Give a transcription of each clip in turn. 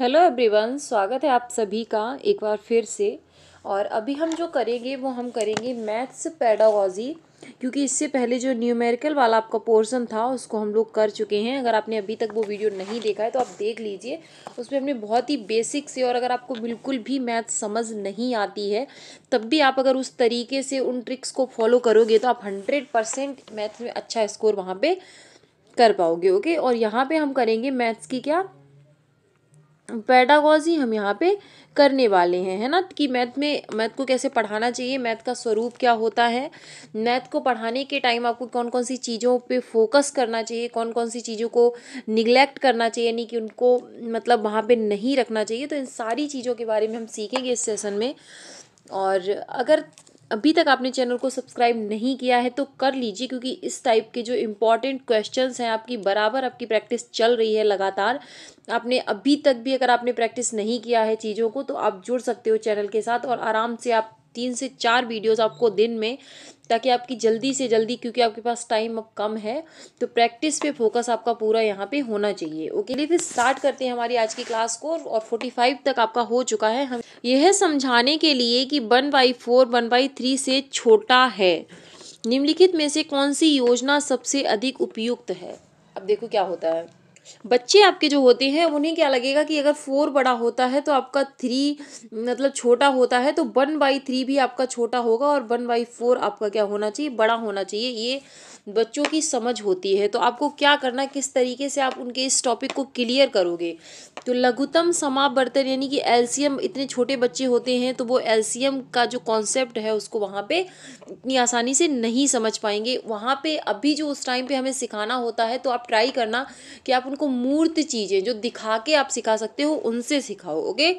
hello everyone स्वागत है आप सभी का एक बार फिर से और अभी हम जो करेंगे वो हम करेंगे मैथ्स पैडागॉजी क्योंकि इससे पहले जो न्यूमेरिकल वाला आपका पोर्सन था उसको हम लोग कर चुके हैं अगर आपने अभी तक वो वीडियो नहीं देखा है तो आप देख लीजिए उसमें हमने बहुत ही बेसिक से और अगर आपको बिल्कुल भी मैथ समझ नहीं आती है तब भी आप अगर उस तरीके से उन ट्रिक्स को फॉलो करोगे तो आप हंड्रेड परसेंट मैथ्स में अच्छा स्कोर वहाँ पर कर पाओगे ओके और यहाँ पर हम करेंगे मैथ्स की क्या पैडागॉजी हम यहाँ पे करने वाले हैं है ना कि मैथ में मैथ को कैसे पढ़ाना चाहिए मैथ का स्वरूप क्या होता है मैथ को पढ़ाने के टाइम आपको कौन कौन सी चीज़ों पे फोकस करना चाहिए कौन कौन सी चीज़ों को निगलेक्ट करना चाहिए यानी कि उनको मतलब वहाँ पे नहीं रखना चाहिए तो इन सारी चीज़ों के बारे में हम सीखेंगे इस सेसन में और अगर अभी तक आपने चैनल को सब्सक्राइब नहीं किया है तो कर लीजिए क्योंकि इस टाइप के जो इम्पॉर्टेंट क्वेश्चन हैं आपकी बराबर आपकी प्रैक्टिस चल रही है लगातार आपने अभी तक भी अगर आपने प्रैक्टिस नहीं किया है चीज़ों को तो आप जुड़ सकते हो चैनल के साथ और आराम से आप तीन से चार वीडियोज़ आपको दिन में ताकि आपकी जल्दी से जल्दी क्योंकि आपके पास टाइम अब कम है तो प्रैक्टिस पे फोकस आपका पूरा यहाँ पे होना चाहिए ओके लिए फिर स्टार्ट करते हैं हमारी आज की क्लास को और फोर्टी फाइव तक आपका हो चुका है हम यह समझाने के लिए कि one by four one by three से छोटा है निम्नलिखित में से कौन सी योजना सबसे अधिक उपयुक्त है अब देखो क्या होता है बच्चे आपके जो होते हैं उन्हें क्या लगेगा कि अगर फोर बड़ा होता है तो आपका थ्री मतलब छोटा होता है तो वन बाई थ्री भी आपका छोटा होगा और वन बाई फोर आपका क्या होना चाहिए बड़ा होना चाहिए ये बच्चों की समझ होती है तो आपको क्या करना किस तरीके से आप उनके इस टॉपिक को क्लियर करोगे तो लघुतम समावर्तन यानी कि एलसीएम इतने छोटे बच्चे होते हैं तो वो एलसीएम का जो कॉन्सेप्ट है उसको वहाँ पे इतनी आसानी से नहीं समझ पाएंगे वहाँ पे अभी जो उस टाइम पे हमें सिखाना होता है तो आप ट्राई करना कि आप उनको मूर्त चीज़ें जो दिखा के आप सिखा सकते हो उनसे सिखाओ ओके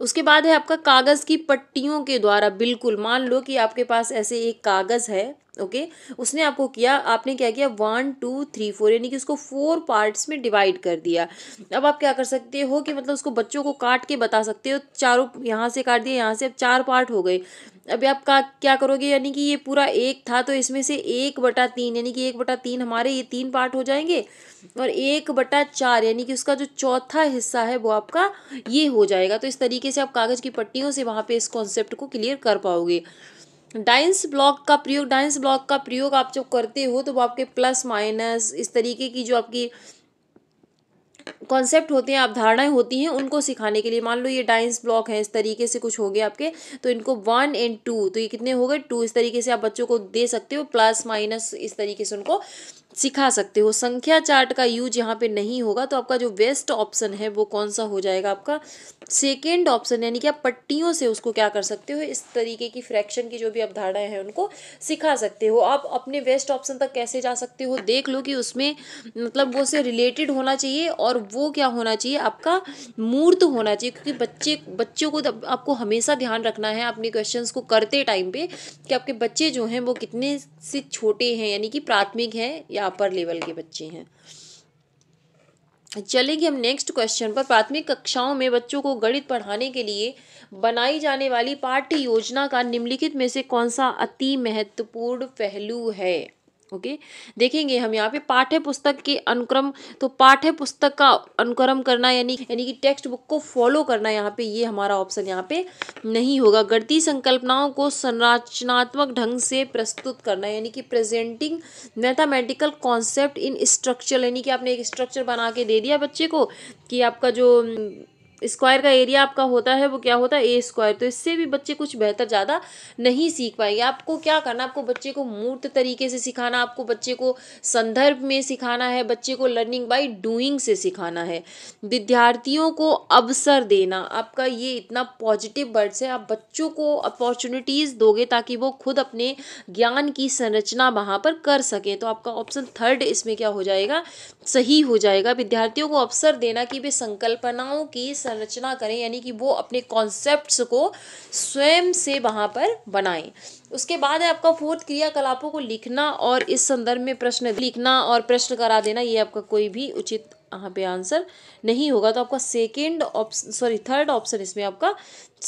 उसके बाद है आपका कागज़ की पट्टियों के द्वारा बिल्कुल मान लो कि आपके पास ऐसे एक कागज़ है ओके उसने आपको किया आपने क्या किया वन टू थ्री फोर यानी कि उसको फोर पार्ट्स में डिवाइड कर दिया अब आप क्या कर सकते हो कि मतलब उसको बच्चों को काट के बता सकते हो चारों यहाँ से काट दिया यहाँ से अब चार पार्ट हो गए अभी आप का क्या करोगे यानी कि ये पूरा एक था तो इसमें से एक बटा तीन यानी कि एक बटा तीन हमारे ये तीन पार्ट हो जाएंगे और एक बटा चार यानी कि उसका जो चौथा हिस्सा है वो आपका ये हो जाएगा तो इस तरीके से आप कागज़ की पट्टियों से वहाँ पे इस कॉन्सेप्ट को क्लियर कर पाओगे डाइंस ब्लॉक का प्रयोग डाइंस ब्लॉक का प्रयोग आप जब करते हो तो वो आपके प्लस माइनस इस तरीके की जो आपकी कॉन्सेप्ट होते हैं अवधारणाएं होती हैं उनको सिखाने के लिए मान लो ये डाइंस ब्लॉक है इस तरीके से कुछ हो गया आपके तो इनको वन एंड टू तो ये कितने हो गए टू इस तरीके से आप बच्चों को दे सकते हो प्लस माइनस इस तरीके से उनको सिखा सकते हो संख्या चार्ट का यूज यहाँ पे नहीं होगा तो आपका जो वेस्ट ऑप्शन है वो कौन सा हो जाएगा आपका सेकेंड ऑप्शन यानी कि आप पट्टियों से उसको क्या कर सकते हो इस तरीके की फ्रैक्शन की जो भी अवधारणाएं हैं उनको सिखा सकते हो आप अपने वेस्ट ऑप्शन तक कैसे जा सकते हो देख लो कि उसमें मतलब वो से रिलेटेड होना चाहिए और वो क्या होना चाहिए आपका मूर्त होना चाहिए क्योंकि बच्चे बच्चों को आपको हमेशा ध्यान रखना है अपने क्वेश्चन को करते टाइम पे कि आपके बच्चे जो हैं वो कितने से छोटे हैं यानी कि प्राथमिक हैं या अपर लेवल के बच्चे हैं चलेंगे हम नेक्स्ट क्वेश्चन पर प्राथमिक कक्षाओं में बच्चों को गणित पढ़ाने के लिए बनाई जाने वाली पाठ्य योजना का निम्नलिखित में से कौन सा अति महत्वपूर्ण पहलू है ओके देखेंगे हम यहाँ पे पाठ्य पुस्तक के अनुक्रम तो पाठ्य पुस्तक का अनुक्रम करना यानी यानी कि टेक्स्ट बुक को फॉलो करना यहाँ पे ये हमारा ऑप्शन यहाँ पे नहीं होगा गढ़ती संकल्पनाओं को संरचनात्मक ढंग से प्रस्तुत करना यानी कि presenting mathematical concept in structure यानी कि आपने एक स्ट्रक्चर बना के दे दिया बच्चे को कि आपका जो स्क्वायर का एरिया आपका होता है वो क्या होता है ए स्क्वायर तो इससे भी बच्चे कुछ बेहतर ज़्यादा नहीं सीख पाएंगे आपको क्या करना आपको बच्चे को मूर्त तरीके से सिखाना आपको बच्चे को संदर्भ में सिखाना है बच्चे को लर्निंग बाय डूइंग से सिखाना है विद्यार्थियों को अवसर देना आपका ये इतना पॉजिटिव वर्ड्स है आप बच्चों को अपॉर्चुनिटीज़ दोगे ताकि वो खुद अपने ज्ञान की संरचना वहाँ पर कर सकें तो आपका ऑप्शन थर्ड इसमें क्या हो जाएगा सही हो जाएगा विद्यार्थियों को अवसर देना कि वे संकल्पनाओं की संरचना करें यानी कि वो अपने कॉन्सेप्ट्स को स्वयं से वहाँ पर बनाएं उसके बाद है आपका फोर्थ क्रियाकलापों को लिखना और इस संदर्भ में प्रश्न लिखना और प्रश्न करा देना ये आपका कोई भी उचित यहाँ पे आंसर नहीं होगा तो आपका second option sorry third option इसमें आपका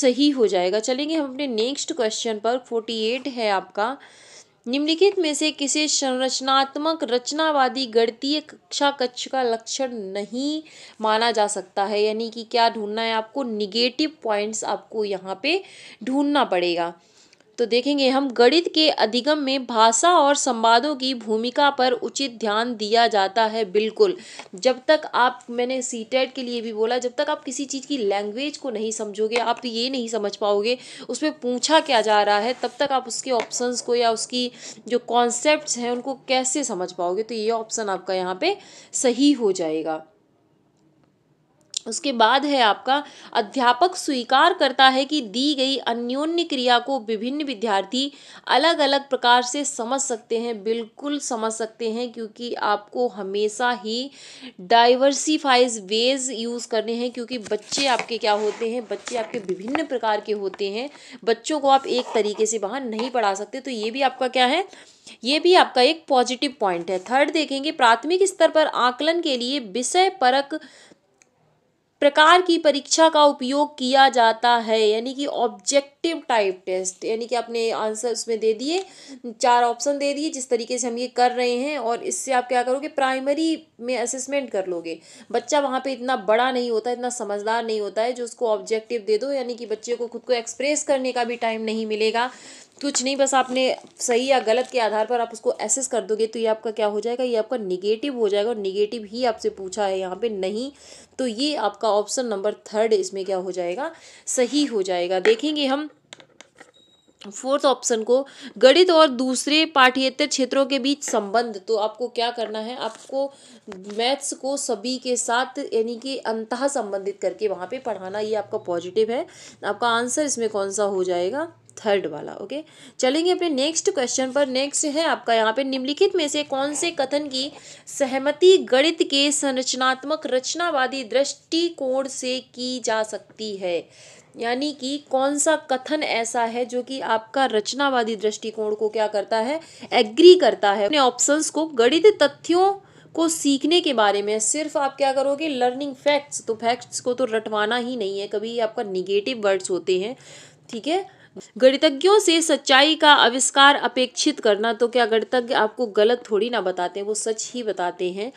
सही हो जाएगा चलेंगे हम अपने नेक्स्ट क्वेश्चन पर फोर्टी एट है आपका निम्नलिखित में से किसी संरचनात्मक रचनावादी गणतीय कक्षा कक्ष का लक्षण नहीं माना जा सकता है यानी कि क्या ढूंढना है आपको निगेटिव पॉइंट्स आपको यहाँ पे ढूंढना पड़ेगा तो देखेंगे हम गणित के अधिगम में भाषा और संवादों की भूमिका पर उचित ध्यान दिया जाता है बिल्कुल जब तक आप मैंने सी e के लिए भी बोला जब तक आप किसी चीज़ की लैंग्वेज को नहीं समझोगे आप ये नहीं समझ पाओगे उसमें पूछा क्या जा रहा है तब तक आप उसके ऑप्शन को या उसकी जो कॉन्सेप्ट हैं उनको कैसे समझ पाओगे तो ये ऑप्शन आपका यहाँ पर सही हो जाएगा उसके बाद है आपका अध्यापक स्वीकार करता है कि दी गई अन्योन्य क्रिया को विभिन्न विद्यार्थी अलग अलग प्रकार से समझ सकते हैं बिल्कुल समझ सकते हैं क्योंकि आपको हमेशा ही डाइवर्सीफाइज वेज यूज़ करने हैं क्योंकि बच्चे आपके क्या होते हैं बच्चे आपके विभिन्न प्रकार के होते हैं बच्चों को आप एक तरीके से वहाँ नहीं पढ़ा सकते तो ये भी आपका क्या है ये भी आपका एक पॉजिटिव पॉइंट है थर्ड देखेंगे प्राथमिक स्तर पर आकलन के लिए विषय परक प्रकार की परीक्षा का उपयोग किया जाता है यानी कि ऑब्जेक्टिव टाइप टेस्ट यानी कि आपने आंसर उसमें दे दिए चार ऑप्शन दे दिए जिस तरीके से हम ये कर रहे हैं और इससे आप क्या करोगे प्राइमरी में असेसमेंट कर लोगे बच्चा वहाँ पे इतना बड़ा नहीं होता इतना समझदार नहीं होता है जो उसको ऑब्जेक्टिव दे दो यानी कि बच्चे को खुद को एक्सप्रेस करने का भी टाइम नहीं मिलेगा कुछ नहीं बस आपने सही या गलत के आधार पर आप उसको एसेस कर दोगे तो ये आपका क्या हो जाएगा ये आपका निगेटिव हो जाएगा और निगेटिव ही आपसे पूछा है यहाँ पे नहीं तो ये आपका ऑप्शन नंबर थर्ड इसमें क्या हो जाएगा सही हो जाएगा देखेंगे हम फोर्थ ऑप्शन को गणित और दूसरे पाठ्येतर क्षेत्रों के बीच संबंध तो आपको क्या करना है आपको मैथ्स को सभी के साथ यानी कि अंतः संबंधित करके वहाँ पे पढ़ाना ये आपका पॉजिटिव है आपका आंसर इसमें कौन सा हो जाएगा थर्ड वाला ओके चलेंगे अपने नेक्स्ट क्वेश्चन पर नेक्स्ट है आपका यहाँ पे निम्नलिखित में से कौन से कथन की सहमति गणित के संरचनात्मक रचनावादी दृष्टिकोण से की जा सकती है यानी कि कौन सा कथन ऐसा है जो कि आपका रचनावादी दृष्टिकोण को क्या करता है एग्री करता है अपने ऑप्शंस को गणित तथ्यों को सीखने के बारे में सिर्फ आप क्या करोगे लर्निंग फैक्ट्स तो फैक्ट्स को तो रटवाना ही नहीं है कभी आपका निगेटिव वर्ड्स होते हैं ठीक है गणितज्ञों से सच्चाई का आविष्कार अपेक्षित करना तो क्या गणितज्ञ आपको गलत थोड़ी ना बताते हैं वो सच ही बताते हैं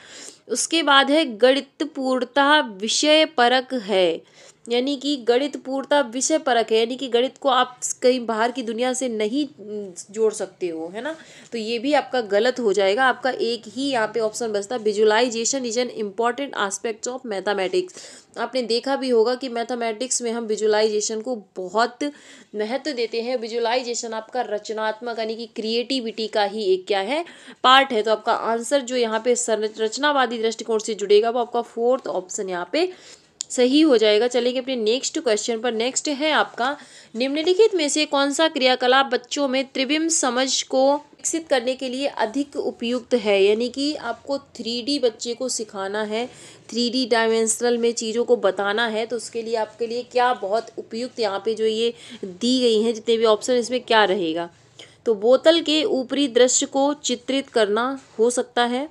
उसके बाद है गणित पूर्णता विषय परक है यानी कि गणित पूर्णता विषय परक है यानी कि गणित को आप कहीं बाहर की दुनिया से नहीं जोड़ सकते हो है ना तो ये भी आपका गलत हो जाएगा आपका एक ही यहाँ पे ऑप्शन बचता है visualisation is an important aspect of mathematics आपने देखा भी होगा कि मैथमेटिक्स में हम विजुलाइजेशन को बहुत महत्व देते हैं विजुलाइजेशन आपका रचनात्मक यानी कि क्रिएटिविटी का ही एक क्या है पार्ट है तो आपका आंसर जो यहाँ पे संरचनावादी दृष्टिकोण से जुड़ेगा वो आपका फोर्थ ऑप्शन यहाँ पे सही हो जाएगा चलेंगे अपने नेक्स्ट क्वेश्चन पर नेक्स्ट है आपका निम्नलिखित में से कौन सा क्रियाकलाप बच्चों में त्रिबिंब समझ को विकसित करने के लिए अधिक उपयुक्त है यानी कि आपको थ्री बच्चे को सिखाना है थ्री डी डायमेंशनल में चीज़ों को बताना है तो उसके लिए आपके लिए क्या बहुत उपयुक्त यहाँ पे जो ये दी गई हैं जितने भी ऑप्शन इसमें क्या रहेगा तो बोतल के ऊपरी दृश्य को चित्रित करना हो सकता है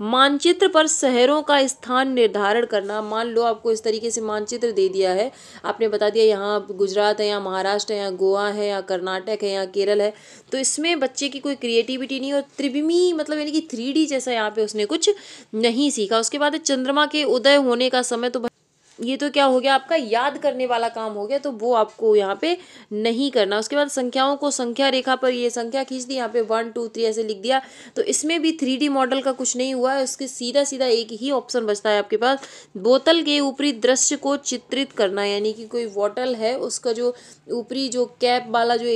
मानचित्र पर शहरों का स्थान निर्धारण करना मान लो आपको इस तरीके से मानचित्र दे दिया है आपने बता दिया यहाँ गुजरात है यहाँ महाराष्ट्र है यहाँ गोवा है यहाँ कर्नाटक है यहाँ केरल है तो इसमें बच्चे की कोई क्रिएटिविटी नहीं और त्रिविमी मतलब यानी कि थ्री जैसा यहाँ पे उसने कुछ नहीं सीखा उसके बाद चंद्रमा के उदय होने का समय तो ये तो क्या हो गया आपका याद करने वाला काम हो गया तो वो आपको यहाँ पे नहीं करना उसके बाद संख्याओं को संख्या रेखा पर ये संख्या खींच दी यहाँ पे वन टू थ्री ऐसे लिख दिया तो इसमें भी थ्री मॉडल का कुछ नहीं हुआ है उसके सीधा सीधा एक ही ऑप्शन बचता है आपके पास बोतल के ऊपरी दृश्य को चित्रित करना यानी कि कोई बॉटल है उसका जो ऊपरी जो कैप वाला जो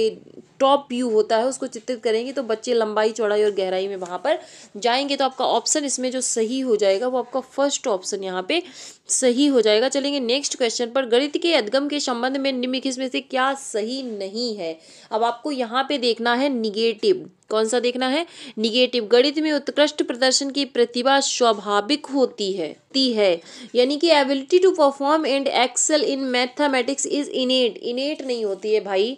टॉप व्यू होता है उसको चित्रित करेंगे तो बच्चे लंबाई चौड़ाई और गहराई में वहाँ पर जाएंगे तो आपका ऑप्शन इसमें जो सही हो जाएगा वो आपका फर्स्ट ऑप्शन यहाँ पे सही हो जाएगा चलेंगे नेक्स्ट क्वेश्चन पर गणित के अधगम के संबंध में निम्नलिखित में से क्या सही नहीं है अब आपको यहाँ पे देखना है निगेटिव कौन सा देखना है निगेटिव गणित में उत्कृष्ट प्रदर्शन की प्रतिभा स्वाभाविक होती है ती है यानी कि ability to perform and excel in mathematics is innate innate नहीं होती है भाई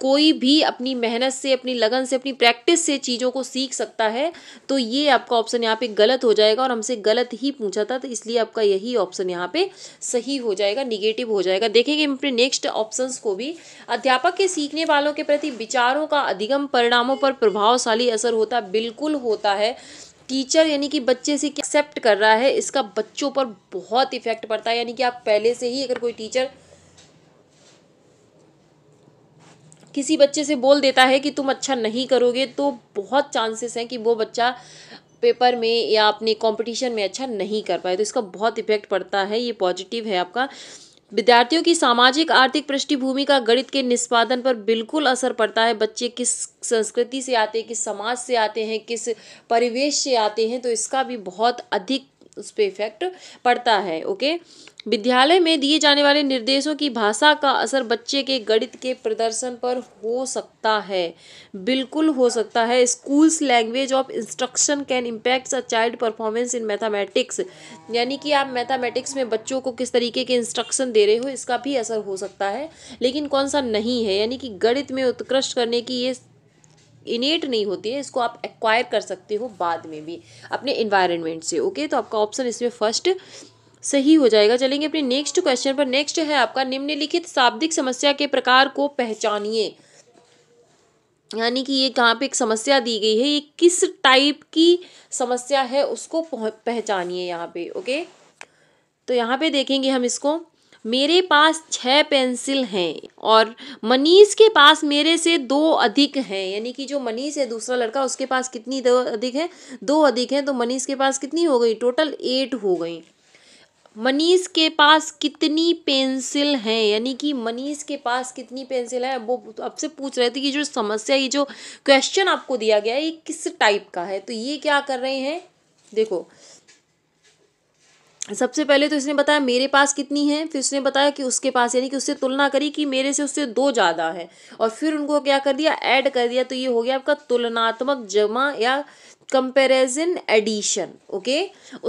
कोई भी अपनी मेहनत से अपनी लगन से अपनी प्रैक्टिस से चीज़ों को सीख सकता है तो ये आपका ऑप्शन यहाँ पे गलत हो जाएगा और हमसे गलत ही पूछा था तो इसलिए आपका यही ऑप्शन यहाँ पे सही हो जाएगा निगेटिव हो जाएगा देखेंगे अपने नेक्स्ट ऑप्शन को भी अध्यापक के सीखने वालों के प्रति विचारों का अधिगम परिणामों पर प्रभाव प्रभावशाली असर होता बिल्कुल होता है टीचर यानी कि बच्चे से एक्सेप्ट कर रहा है इसका बच्चों पर बहुत इफेक्ट पड़ता है यानी कि आप पहले से ही अगर कोई टीचर किसी बच्चे से बोल देता है कि तुम अच्छा नहीं करोगे तो बहुत चांसेस हैं कि वो बच्चा पेपर में या अपने कंपटीशन में अच्छा नहीं कर पाए तो इसका बहुत इफेक्ट पड़ता है ये पॉजिटिव है आपका विद्यार्थियों की सामाजिक आर्थिक पृष्ठभूमि का गणित के निष्पादन पर बिल्कुल असर पड़ता है बच्चे किस संस्कृति से आते हैं किस समाज से आते हैं किस परिवेश से आते हैं तो इसका भी बहुत अधिक उस पर इफेक्ट पड़ता है ओके विद्यालय में दिए जाने वाले निर्देशों की भाषा का असर बच्चे के गणित के प्रदर्शन पर हो सकता है बिल्कुल हो सकता है schools language of instruction can impact a child performance in mathematics यानी कि आप मैथामेटिक्स में बच्चों को किस तरीके के इंस्ट्रक्शन दे रहे हो इसका भी असर हो सकता है लेकिन कौन सा नहीं है यानी कि गणित में उत्कृष्ट करने की ये इनेट नहीं होती है इसको आप एक्वायर कर सकते हो बाद में भी अपने इन्वायरमेंट से ओके तो आपका ऑप्शन इसमें फर्स्ट सही हो जाएगा चलेंगे अपने नेक्स्ट क्वेश्चन पर नेक्स्ट है आपका निम्नलिखित शाब्दिक समस्या के प्रकार को पहचानिए यानी कि ये कहाँ पे एक समस्या दी गई है ये किस टाइप की समस्या है उसको पहचानिए यहाँ पे ओके तो यहाँ पे देखेंगे हम इसको मेरे पास छः पेंसिल हैं और मनीष के पास मेरे से दो अधिक हैं यानी कि जो मनीष है दूसरा लड़का उसके पास कितनी दो अधिक है दो अधिक हैं तो मनीष के पास कितनी हो गई टोटल एट हो गई मनीष के पास कितनी पेंसिल हैं यानी कि मनीष के पास कितनी पेंसिल है वो आपसे पूछ रहे थे कि जो समस्या ये जो क्वेश्चन आपको दिया गया है ये किस टाइप का है तो ये क्या कर रहे हैं देखो सबसे पहले तो इसने बताया मेरे पास कितनी है फिर उसने बताया कि उसके पास यानी कि उससे तुलना करी कि मेरे से उससे दो ज़्यादा है और फिर उनको क्या कर दिया ऐड कर दिया तो ये हो गया आपका तुलनात्मक जमा या कंपेरिजन एडिशन ओके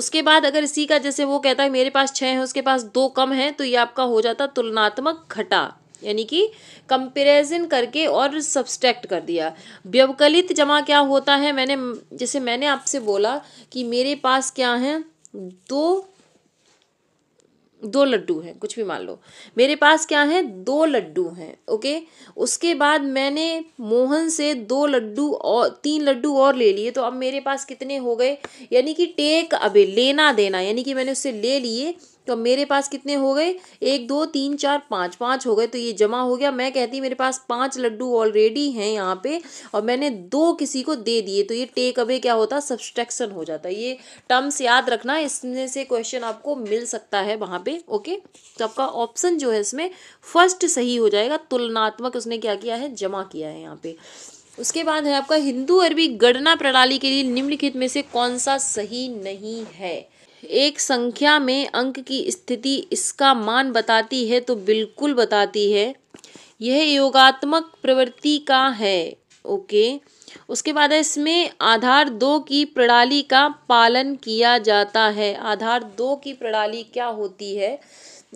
उसके बाद अगर इसी का जैसे वो कहता है मेरे पास छः है उसके पास दो कम है तो ये आपका हो जाता तुलनात्मक घटा यानी कि कंपेरिजन करके और सब्सट्रैक्ट कर दिया व्यवकलित जमा क्या होता है मैंने जैसे मैंने आपसे बोला कि मेरे पास क्या है दो दो लड्डू हैं कुछ भी मान लो मेरे पास क्या है दो लड्डू हैं ओके उसके बाद मैंने मोहन से दो लड्डू और तीन लड्डू और ले लिए तो अब मेरे पास कितने हो गए यानी कि टेक अबे लेना देना यानी कि मैंने उससे ले लिए तो मेरे पास कितने हो गए एक दो तीन चार पाँच पाँच हो गए तो ये जमा हो गया मैं कहती मेरे पास पाँच लड्डू ऑलरेडी हैं यहाँ पे और मैंने दो किसी को दे दिए तो ये टेक अवे क्या होता है सब्सट्रैक्शन हो जाता है ये टर्म्स याद रखना इसमें से क्वेश्चन आपको मिल सकता है वहाँ पे ओके तो आपका ऑप्शन जो है इसमें फर्स्ट सही हो जाएगा तुलनात्मक उसने क्या किया है जमा किया है यहाँ पे उसके बाद है आपका हिंदू अरबी गणना प्रणाली के लिए निम्नलिखित में से कौन सा सही नहीं है एक संख्या में अंक की स्थिति इसका मान बताती है तो बिल्कुल बताती है यह योगात्मक प्रवृत्ति का है ओके उसके बाद है इसमें आधार दो की प्रणाली का पालन किया जाता है आधार दो की प्रणाली क्या होती है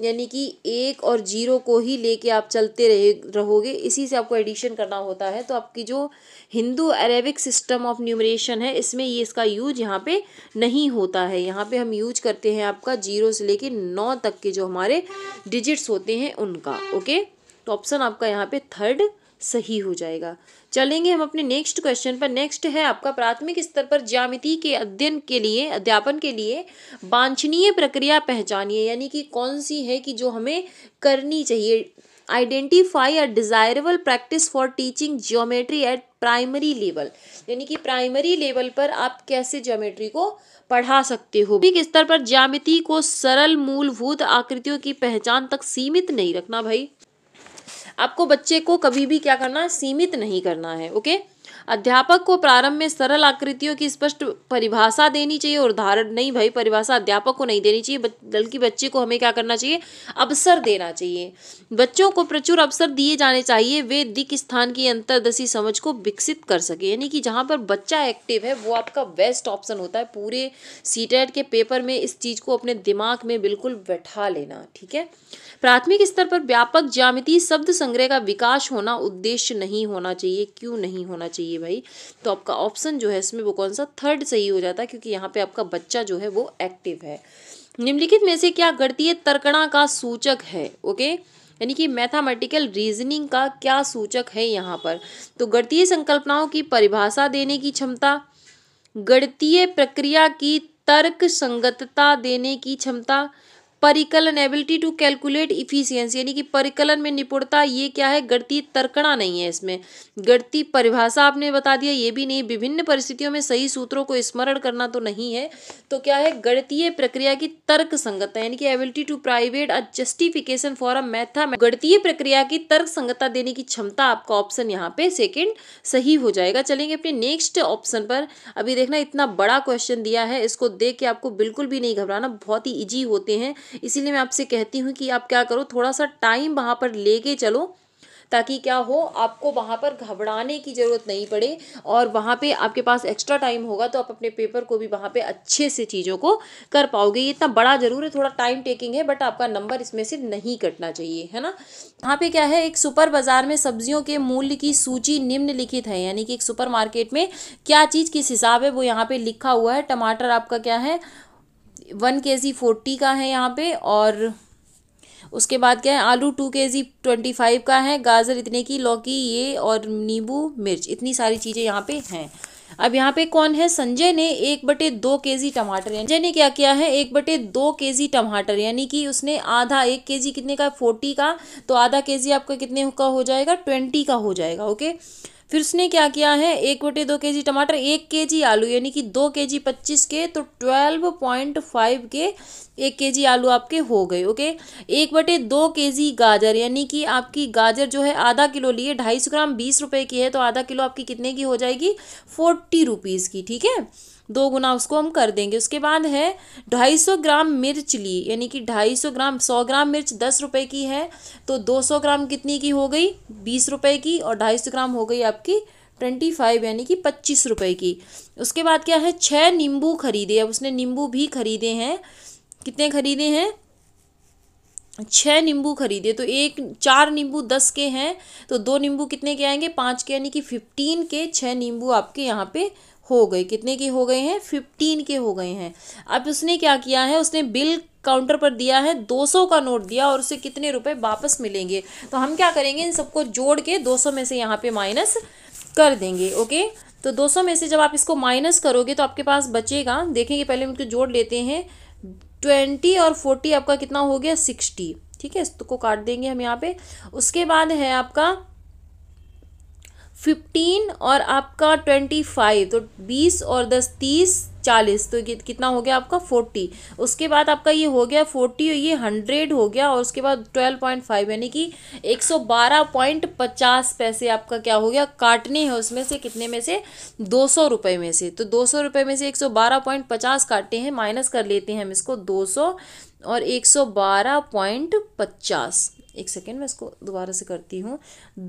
यानी कि एक और जीरो को ही लेके आप चलते रहे रहोगे इसी से आपको एडिशन करना होता है तो आपकी जो Hindu Arabic system of numeration है इसमें ये इसका यूज यहाँ पे नहीं होता है यहाँ पे हम यूज करते हैं आपका जीरो से लेके नौ तक के जो हमारे डिजिट्स होते हैं उनका ओके तो ऑप्शन आपका यहाँ पे थर्ड सही हो जाएगा चलेंगे हम अपने नेक्स्ट क्वेश्चन पर नेक्स्ट है आपका प्राथमिक स्तर पर ज्यामिति के अध्ययन के लिए अध्यापन के लिए वांछनीय प्रक्रिया पहचानिए यानी कि कौन सी है कि जो हमें करनी चाहिए identify a desirable practice for teaching geometry at primary level यानी कि प्राइमरी लेवल पर आप कैसे ज्योमेट्री को पढ़ा सकते हो ठीक स्तर पर ज्यामिति को सरल मूलभूत आकृतियों की पहचान तक सीमित नहीं रखना भाई आपको बच्चे को कभी भी क्या करना सीमित नहीं करना है ओके अध्यापक को प्रारंभ में सरल आकृतियों की स्पष्ट परिभाषा देनी चाहिए और उदाहरण नहीं भाई परिभाषा अध्यापक को नहीं देनी चाहिए बल्कि बच्चे को हमें क्या करना चाहिए अवसर देना चाहिए बच्चों को प्रचुर अवसर दिए जाने चाहिए वे दिक स्थान की अंतर्दशी समझ को विकसित कर सके यानी कि जहाँ पर बच्चा एक्टिव है वो आपका बेस्ट ऑप्शन होता है पूरे सीटेट के पेपर में इस चीज़ को अपने दिमाग में बिल्कुल बैठा लेना ठीक है प्राथमिक स्तर पर व्यापक ज्यामिति शब्द संग्रह का विकास होना उद्देश्य नहीं होना चाहिए क्यों नहीं होना चाहिए भाई तो आपका ऑप्शन जो है इसमें वो कौन सा थर्ड सही हो जाता है क्योंकि यहाँ पे आपका बच्चा जो है वो एक्टिव है निम्नलिखित में से क्या गणतीय तर्कणा का सूचक है ओके यानी कि मैथामेटिकल रीजनिंग का क्या सूचक है यहाँ पर तो गणतीय संकल्पनाओं की परिभाषा देने की क्षमता गणतीय प्रक्रिया की तर्क संगतता देने की क्षमता परिकलन एबिलिटी टू कैलकुलेट इफिशियंसी यानी कि परिकलन में निपुणता ये क्या है गणती तर्कणा नहीं है इसमें गणती परिभाषा आपने बता दिया ये भी नहीं विभिन्न परिस्थितियों में सही सूत्रों को स्मरण करना तो नहीं है तो क्या है गणतीय प्रक्रिया की तर्क संगता यानी कि ability to provide a justification for a मैथा गणतीय प्रक्रिया की तर्क संगता देने की क्षमता आपका ऑप्शन यहाँ पे सेकेंड सही हो जाएगा चलेंगे अपने नेक्स्ट ऑप्शन पर अभी देखना इतना बड़ा क्वेश्चन दिया है इसको देख के आपको बिल्कुल भी नहीं घबराना बहुत ही ईजी होते हैं इसीलिए मैं आपसे कहती हूँ कि आप क्या करो थोड़ा सा टाइम वहाँ पर लेके चलो ताकि क्या हो आपको वहाँ पर घबराने की ज़रूरत नहीं पड़े और वहाँ पे आपके पास एक्स्ट्रा टाइम होगा तो आप अपने पेपर को भी वहाँ पे अच्छे से चीज़ों को कर पाओगे ये इतना बड़ा ज़रूर है थोड़ा टाइम टेकिंग है बट आपका नंबर इसमें से नहीं कटना चाहिए है ना यहाँ पे क्या है एक सुपर बाजार में सब्जियों के मूल्य की सूची निम्नलिखित है यानी कि एक सुपर मार्केट में क्या चीज़ किस हिसाब है वो यहाँ पर लिखा हुआ है टमाटर आपका क्या है वन के जी फोर्टी का है यहाँ पे और उसके बाद क्या है आलू टू के जी ट्वेंटी फाइव का है गाजर इतने की लौकी ये और नींबू मिर्च इतनी सारी चीज़ें यहाँ पे हैं अब यहाँ पे कौन है संजय ने एक बटे दो के जी टमाटर संजय ने क्या किया है एक बटे दो के जी टमाटर यानी कि उसने आधा एक के जी कितने का फोर्टी का तो आधा के जी आपका कितने का हो जाएगा ट्वेंटी का हो जाएगा ओके फिर उसने क्या किया है एक बटे दो के जी टमाटर एक के जी आलू यानी कि दो के जी पच्चीस के तो ट्वेल्व पॉइंट फाइव के एक के जी आलू आपके हो गए ओके एक बटे दो के जी गाजर यानी कि आपकी गाजर जो है आधा किलो लिए ढाई सौ ग्राम बीस रुपए की है तो आधा किलो आपकी कितने की हो जाएगी फोर्टी रुपीज़ की ठीक है दो गुना उसको हम कर देंगे उसके बाद है ढाई सौ ग्राम मिर्च ली यानी कि ढाई सौ ग्राम सौ ग्राम मिर्च दस रुपये की है तो दो सौ ग्राम कितनी की हो गई बीस रुपये की और ढाई सौ ग्राम हो गई आपकी ट्वेंटी फाइव यानी कि पच्चीस रुपये की उसके बाद क्या है छः नींबू खरीदे अब उसने नींबू भी खरीदे हैं कितने खरीदे हैं छः नींबू खरीदे तो एक चार नींबू दस के हैं तो दो नींबू कितने के आएंगे पाँच के यानी कि फिफ्टीन के छः नींबू आपके यहाँ पे हो गए कितने के हो गए हैं फिफ्टीन के हो गए हैं अब उसने क्या किया है उसने बिल काउंटर पर दिया है दो सौ का नोट दिया और उसे कितने रुपए वापस मिलेंगे तो हम क्या करेंगे इन सबको जोड़ के दो सौ में से यहाँ पे माइनस कर देंगे ओके तो दो सौ में से जब आप इसको माइनस करोगे तो आपके पास बचेगा देखेंगे पहले हम तो जोड़ लेते हैं ट्वेंटी और फोर्टी आपका कितना हो गया सिक्सटी ठीक है इसको काट देंगे हम यहाँ पे उसके बाद है आपका फिफ्टीन और आपका ट्वेंटी फाइव तो बीस और दस तीस चालीस तो कितना हो गया आपका फोर्टी उसके बाद आपका ये हो गया फोर्टी ये हंड्रेड हो गया और उसके बाद ट्वेल्व पॉइंट फाइव यानी कि एक सौ बारह पॉइंट पचास पैसे आपका क्या हो गया काटने हैं उसमें से कितने में से दो सौ रुपये में से तो दो सौ रुपये में से एक सौ बारह पॉइंट पचास काटते हैं माइनस कर लेते हैं हम इसको दो सौ और एक सौ बारह पॉइंट पचास एक सेकेंड मैं इसको दोबारा से करती हूँ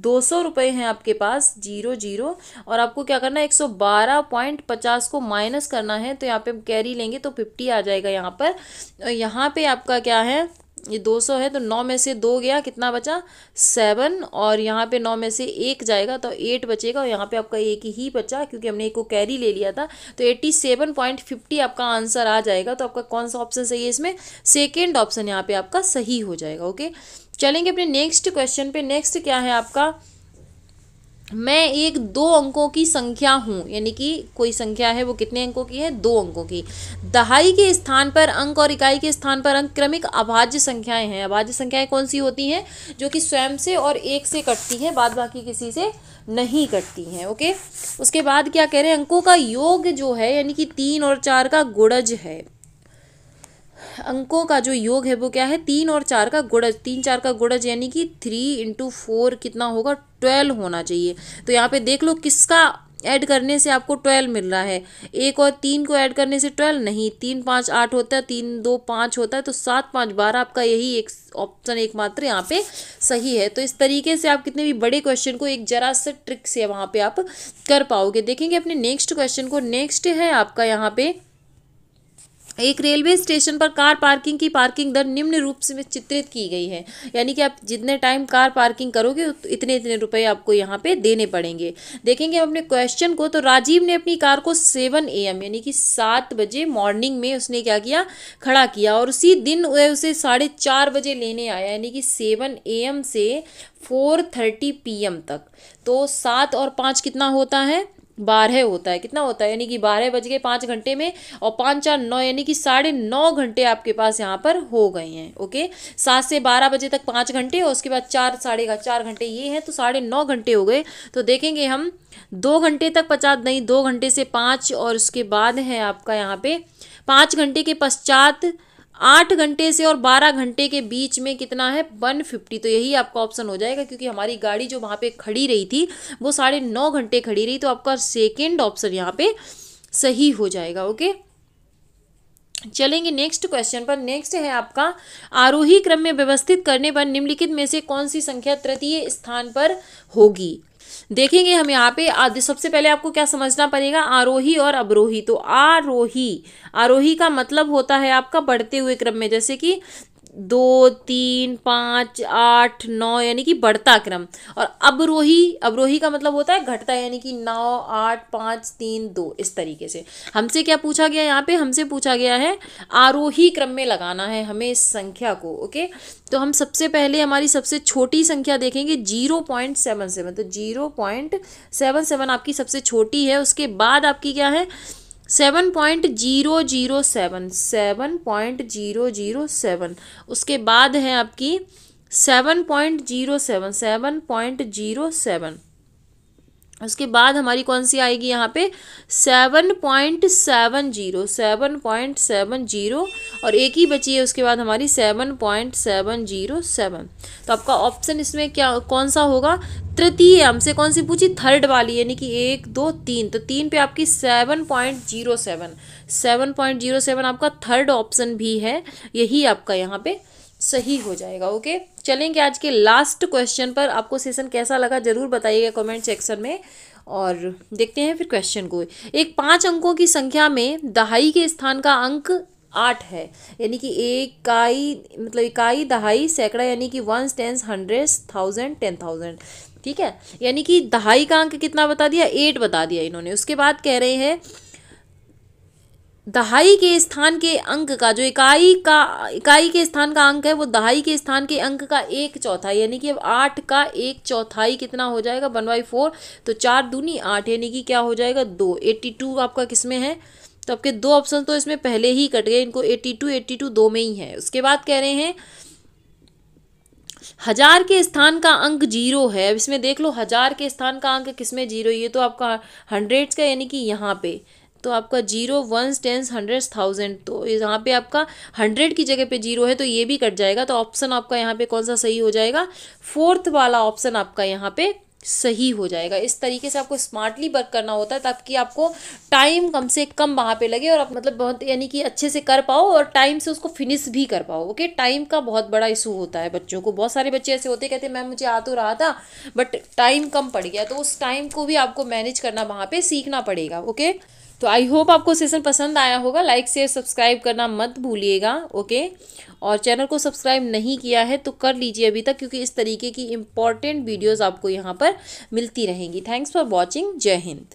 दो सौ रुपये हैं आपके पास जीरो जीरो और आपको क्या करना है एक सौ बारह पॉइंट पचास को माइनस करना है तो यहाँ पे कैरी लेंगे तो फिफ्टी आ जाएगा यहाँ पर यहाँ पे आपका क्या है ये दो सौ है तो नौ में से दो गया कितना बचा सेवन और यहाँ पे नौ में से एक जाएगा तो एट बचेगा और यहाँ पे आपका एक ही बचा क्योंकि हमने एक को कैरी ले लिया था तो एट्टी सेवन पॉइंट फिफ्टी आपका आंसर आ जाएगा तो आपका कौन सा ऑप्शन सही है इसमें सेकेंड ऑप्शन यहाँ पे आपका सही हो जाएगा ओके चलेंगे अपने नेक्स्ट क्वेश्चन पे नेक्स्ट क्या है आपका मैं एक दो अंकों की संख्या हूँ यानी कि कोई संख्या है वो कितने अंकों की है दो अंकों की दहाई के स्थान पर अंक और इकाई के स्थान पर अंक क्रमिक अभाज्य संख्याएं हैं अभाज्य संख्याएं कौन सी होती हैं जो कि स्वयं से और एक से कटती हैं बाद बाकी किसी से नहीं कटती हैं ओके उसके बाद क्या कह रहे हैं अंकों का योग जो है यानी कि तीन और चार का गुड़ज है अंकों का जो योग है वो क्या है तीन और चार का गुड़ज तीन चार का गुड़ज यानी कि थ्री इंटू फोर कितना होगा ट्वेल्व होना चाहिए तो यहाँ पे देख लो किसका ऐड करने से आपको ट्वेल्व मिल रहा है एक और तीन को ऐड करने से ट्वेल्व नहीं तीन पाँच आठ होता है तीन दो पाँच होता है तो सात पाँच बारह आपका यही एक ऑप्शन एकमात्र यहाँ पे सही है तो इस तरीके से आप कितने भी बड़े क्वेश्चन को एक जरा सा ट्रिक से वहाँ पे आप कर पाओगे देखेंगे अपने नेक्स्ट क्वेश्चन को नेक्स्ट है आपका यहाँ पे एक रेलवे स्टेशन पर कार पार्किंग की पार्किंग दर निम्न रूप से चित्रित की गई है यानी कि आप जितने टाइम कार पार्किंग करोगे इतने इतने रुपए आपको यहाँ पे देने पड़ेंगे देखेंगे हम अपने क्वेश्चन को तो राजीव ने अपनी कार को सेवन ए एम यानी कि सात बजे मॉर्निंग में उसने क्या किया खड़ा किया और उसी दिन वह उसे साढ़े चार बजे लेने आया यानी कि सेवन ए एम से फोर थर्टी पी एम तक तो सात और पाँच कितना होता है बारह होता है कितना होता है यानी कि बारह बज गए पाँच घंटे में और पाँच चार नौ यानी कि साढ़े नौ घंटे आपके पास यहाँ पर हो गए हैं ओके सात से बारह बजे तक पाँच घंटे और उसके बाद चार साढ़े चार घंटे ये हैं तो साढ़े नौ घंटे हो गए तो देखेंगे हम दो घंटे तक पचास नहीं दो घंटे से पाँच और उसके बाद है आपका यहाँ पे पाँच घंटे के पश्चात आठ घंटे से और बारह घंटे के बीच में कितना है वन फिफ्टी तो यही आपका ऑप्शन हो जाएगा क्योंकि हमारी गाड़ी जो वहाँ पे खड़ी रही थी वो साढ़े नौ घंटे खड़ी रही तो आपका सेकेंड ऑप्शन यहाँ पे सही हो जाएगा ओके चलेंगे नेक्स्ट क्वेश्चन पर नेक्स्ट है आपका आरोही क्रम में व्यवस्थित करने पर निम्नलिखित में से कौन सी संख्या तृतीय स्थान पर होगी देखेंगे हम यहाँ पे सबसे पहले आपको क्या समझना पड़ेगा आरोही और अवरोही तो आरोही आरोही का मतलब होता है आपका बढ़ते हुए क्रम में जैसे कि दो तीन पाँच आठ नौ यानी कि बढ़ता क्रम और अवरोही अवरोही का मतलब होता है घटता यानी कि नौ आठ पाँच तीन दो इस तरीके से हमसे क्या पूछा गया यहाँ पे हमसे पूछा गया है आरोही क्रम में लगाना है हमें इस संख्या को ओके तो हम सबसे पहले हमारी सबसे छोटी संख्या देखेंगे जीरो पॉइंट सेवन सेवन तो जीरो पॉइंट सेवन सेवन आपकी सबसे छोटी है उसके बाद आपकी क्या है seven point zero zero seven seven point zero zero seven उसके बाद है आपकी seven point zero seven seven point zero seven उसके बाद हमारी कौन सी आएगी यहाँ पे seven point seven zero seven point seven zero और एक ही बची है उसके बाद हमारी seven point seven zero seven तो आपका ऑप्शन इसमें क्या कौन सा होगा तृतीय हमसे कौन सी पूछी थर्ड वाली यानी कि एक दो तीन तो तीन पे आपकी seven point zero seven seven point zero seven आपका थर्ड ऑप्शन भी है यही आपका यहाँ पे सही हो जाएगा ओके चलेंगे आज के लास्ट क्वेश्चन पर आपको सेशन कैसा लगा ज़रूर बताइएगा कमेंट सेक्शन में और देखते हैं फिर क्वेश्चन को एक पांच अंकों की संख्या में दहाई के स्थान का अंक आठ है यानी कि इकाई मतलब इकाई दहाई सैकड़ा यानी कि one tens hundred thousand ten thousand ठीक है यानी कि दहाई का अंक कितना बता दिया एट बता दिया इन्होंने उसके बाद कह रहे हैं दहाई के स्थान के अंक का जो इकाई का इकाई के स्थान का अंक है वो दहाई के स्थान के अंक का एक चौथाई यानी कि अब आठ का एक चौथाई कितना हो जाएगा वन बाई फोर तो चार दूनी आठ यानी कि क्या हो जाएगा दो एट्टी टू आपका किसमें है तो आपके दो ऑप्शन तो इसमें पहले ही कट गए इनको एट्टी टू एट्टी टू दो में ही है उसके बाद कह रहे हैं हजार के स्थान का अंक जीरो है इसमें देख लो हजार के स्थान का अंक किसमें जीरो ये तो आपका हंड्रेड्स का यानी कि यहाँ पे तो आपका zero one tens hundred thousand तो यहाँ पे आपका हंड्रेड की जगह पे जीरो है तो ये भी कट जाएगा तो ऑप्शन आपका यहाँ पे कौन सा सही हो जाएगा फोर्थ वाला ऑप्शन आपका यहाँ पे सही हो जाएगा इस तरीके से आपको स्मार्टली वर्क करना होता है ताकि आपको टाइम कम से कम वहाँ पे लगे और आप मतलब बहुत यानी कि अच्छे से कर पाओ और टाइम से उसको फिनिश भी कर पाओ ओके टाइम का बहुत बड़ा इशू होता है बच्चों को बहुत सारे बच्चे ऐसे होते कहते मैम मुझे आ तो रहा था बट टाइम कम पड़ गया तो उस टाइम को भी आपको मैनेज करना वहाँ पर सीखना पड़ेगा ओके तो आई होप आपको सेशन पसंद आया होगा लाइक शेयर सब्सक्राइब करना मत भूलिएगा ओके और चैनल को सब्सक्राइब नहीं किया है तो कर लीजिए अभी तक क्योंकि इस तरीके की इंपॉर्टेंट वीडियोज़ आपको यहाँ पर मिलती रहेंगी थैंक्स फॉर वॉचिंग जय हिंद